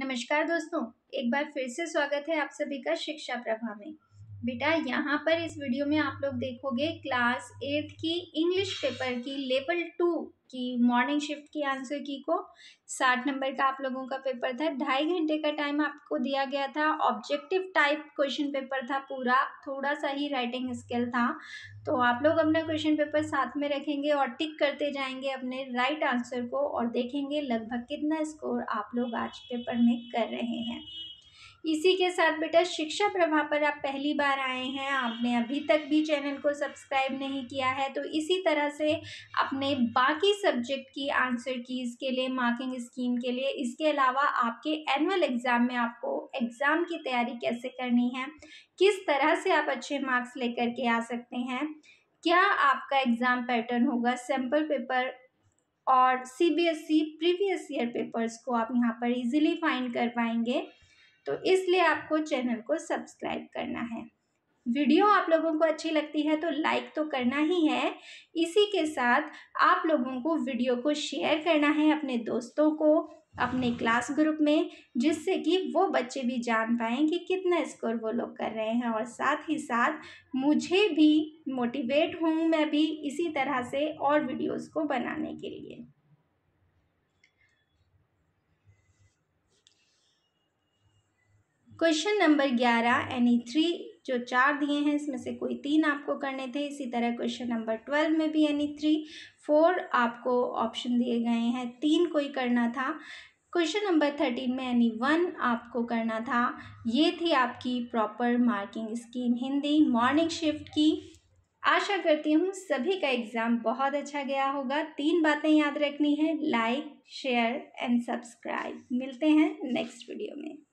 नमस्कार दोस्तों एक बार फिर से स्वागत है आप सभी का शिक्षा प्रभा में बेटा यहाँ पर इस वीडियो में आप लोग देखोगे क्लास एट की इंग्लिश पेपर की लेवल टू की मॉर्निंग शिफ्ट की आंसर की को साठ नंबर का आप लोगों का पेपर था ढाई घंटे का टाइम आपको दिया गया था ऑब्जेक्टिव टाइप क्वेश्चन पेपर था पूरा थोड़ा सा ही राइटिंग स्किल था तो आप लोग अपना क्वेश्चन पेपर साथ में रखेंगे और टिक करते जाएंगे अपने राइट आंसर को और देखेंगे लगभग कितना स्कोर आप लोग आज पेपर में कर रहे हैं इसी के साथ बेटा शिक्षा प्रभा पर आप पहली बार आए हैं आपने अभी तक भी चैनल को सब्सक्राइब नहीं किया है तो इसी तरह से अपने बाकी सब्जेक्ट की आंसर कीज़ के लिए मार्किंग स्कीम के लिए इसके अलावा आपके एनुअल एग्ज़ाम में आपको एग्ज़ाम की तैयारी कैसे करनी है किस तरह से आप अच्छे मार्क्स लेकर के आ सकते हैं क्या आपका एग्ज़ाम पैटर्न होगा सैम्पल पेपर और ई प्रीवियस ईयर पेपर्स को आप यहाँ पर इजीली फाइंड कर पाएंगे तो इसलिए आपको चैनल को सब्सक्राइब करना है वीडियो आप लोगों को अच्छी लगती है तो लाइक तो करना ही है इसी के साथ आप लोगों को वीडियो को शेयर करना है अपने दोस्तों को अपने क्लास ग्रुप में जिससे कि वो बच्चे भी जान पाएँ कि कितना स्कोर वो लोग कर रहे हैं और साथ ही साथ मुझे भी मोटिवेट हूँ मैं भी इसी तरह से और वीडियोस को बनाने के लिए क्वेश्चन नंबर ग्यारह एनी थ्री जो चार दिए हैं इसमें से कोई तीन आपको करने थे इसी तरह क्वेश्चन नंबर ट्वेल्व में भी एनी थ्री फोर आपको ऑप्शन दिए गए हैं तीन कोई करना था क्वेश्चन नंबर थर्टीन में यानी वन आपको करना था ये थी आपकी proper marking scheme Hindi morning shift की आशा करती हूँ सभी का एग्ज़ाम बहुत अच्छा गया होगा तीन बातें याद रखनी है लाइक शेयर एंड सब्सक्राइब मिलते हैं नेक्स्ट वीडियो में